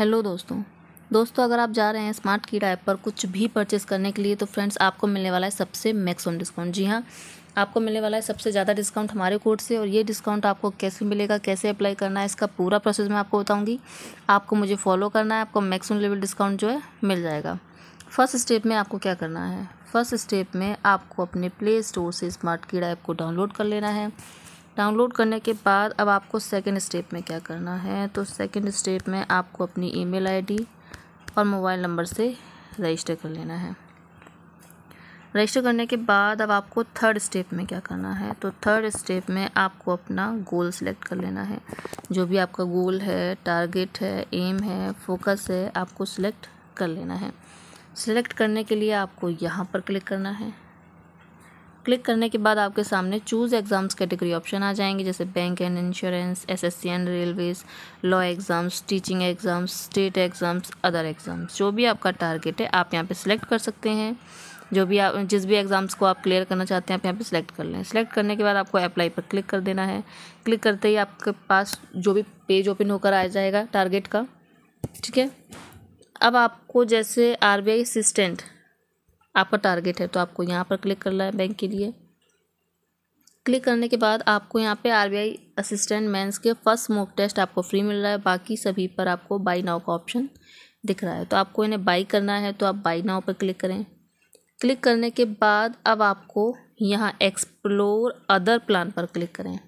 hello दोस्तों दोस्तों अगर आप जा रहे हैं स्मार्ट कीड़ा ऐप पर कुछ भी परचेस करने के लिए तो फ्रेंड्स आपको मिलने वाला है सबसे मैक्सिमम डिस्काउंट जी हाँ आपको मिलने वाला है सबसे ज़्यादा डिस्काउंट हमारे कोड से और ये डिस्काउंट आपको कैसे मिलेगा कैसे अप्लाई करना है इसका पूरा प्रोसेस मैं आपको बताऊँगी आपको मुझे फॉलो करना है आपको मैक्सिमम लेवल डिस्काउंट जो है मिल जाएगा फर्स्ट स्टेप में आपको क्या करना है फर्स्ट स्टेप में आपको अपने प्ले स्टोर से स्मार्ट कीड़ा ऐप को डाउनलोड कर लेना है डाउनलोड करने के बाद अब आपको सेकेंड स्टेप में क्या करना है तो सेकेंड स्टेप में आपको अपनी ईमेल आईडी और मोबाइल नंबर से रजिस्टर कर लेना है रजिस्टर करने के बाद अब आपको थर्ड स्टेप में क्या करना है तो थर्ड स्टेप में आपको अपना गोल सेलेक्ट कर लेना है जो भी आपका गोल है टारगेट है एम है फोकस है आपको सिलेक्ट कर लेना है सिलेक्ट करने के लिए आपको यहाँ पर क्लिक करना है क्लिक करने के बाद आपके सामने चूज़ एग्ज़ाम्स कैटेगरी ऑप्शन आ जाएंगे जैसे bank and insurance SSC and railways law exams teaching exams state exams other exams जो भी आपका टारगेट है आप यहाँ पे सिलेक्ट कर सकते हैं जो भी आप जिस भी एग्ज़ाम्स को आप क्लियर करना चाहते हैं आप यहाँ पर सिलेक्ट कर लें सिलेक्ट करने के बाद आपको अप्लाई पर क्लिक कर देना है क्लिक करते ही आपके पास जो भी पेज ओपन होकर आ जाएगा टारगेट का ठीक है अब आपको जैसे आर बी आई असिस्टेंट आपका टारगेट है तो आपको यहाँ पर क्लिक करना है बैंक के लिए क्लिक करने के बाद आपको यहाँ पे आरबीआई असिस्टेंट मेंस के फर्स्ट मॉक टेस्ट आपको फ्री मिल रहा है बाकी सभी पर आपको बाई नाव का ऑप्शन दिख रहा है तो आपको इन्हें बाई करना है तो आप बाई नाव पर क्लिक करें क्लिक करने के बाद अब आपको यहाँ एक्सप्लोर अदर प्लान पर क्लिक करें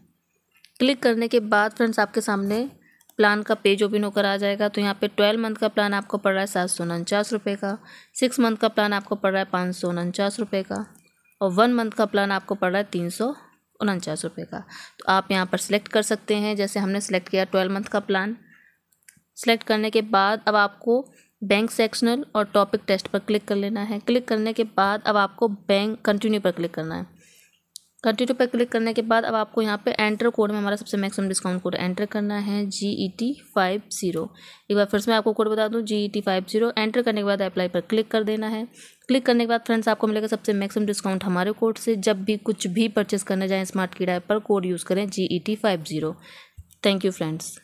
क्लिक करने के बाद फ्रेंड्स आपके सामने प्लान का पेज ओपन होकर आ जाएगा तो यहाँ पे ट्वेल्व मंथ का प्लान आपको पड़ रहा है सात सौ उनचास रुपये का सिक्स मंथ का प्लान आपको पड़ रहा है पाँच सौ उनचास रुपये का और वन मंथ का प्लान आपको पड़ रहा है तीन सौ उनचास रुपये का तो आप यहाँ पर सिलेक्ट कर सकते हैं जैसे हमने सेलेक्ट किया ट्वेल्व मंथ का प्लान सेलेक्ट करने के बाद अब आपको बैंक सेक्शनल और टॉपिक टेस्ट पर क्लिक कर लेना है क्लिक करने के बाद अब आपको बैंक कंटिन्यू पर क्लिक करना है कंटिन्यू पे क्लिक करने के बाद अब आपको यहाँ पे एंटर कोड में हमारा सबसे मैक्सिमम डिस्काउंट कोड एंटर करना है G E T five zero एक बार फिर से मैं आपको कोड बता दूँ G E T five zero enter करने के बाद अप्लाई पर क्लिक कर देना है क्लिक करने के बाद फ्रेंड्स आपको मिलेगा सबसे मैक्सिमम डिस्काउंट हमारे कोड से जब भी कुछ भी परचेस करने जाएँ स्मार्ट की डाइप पर कोड यूज़ करें G E T five zero thank you friends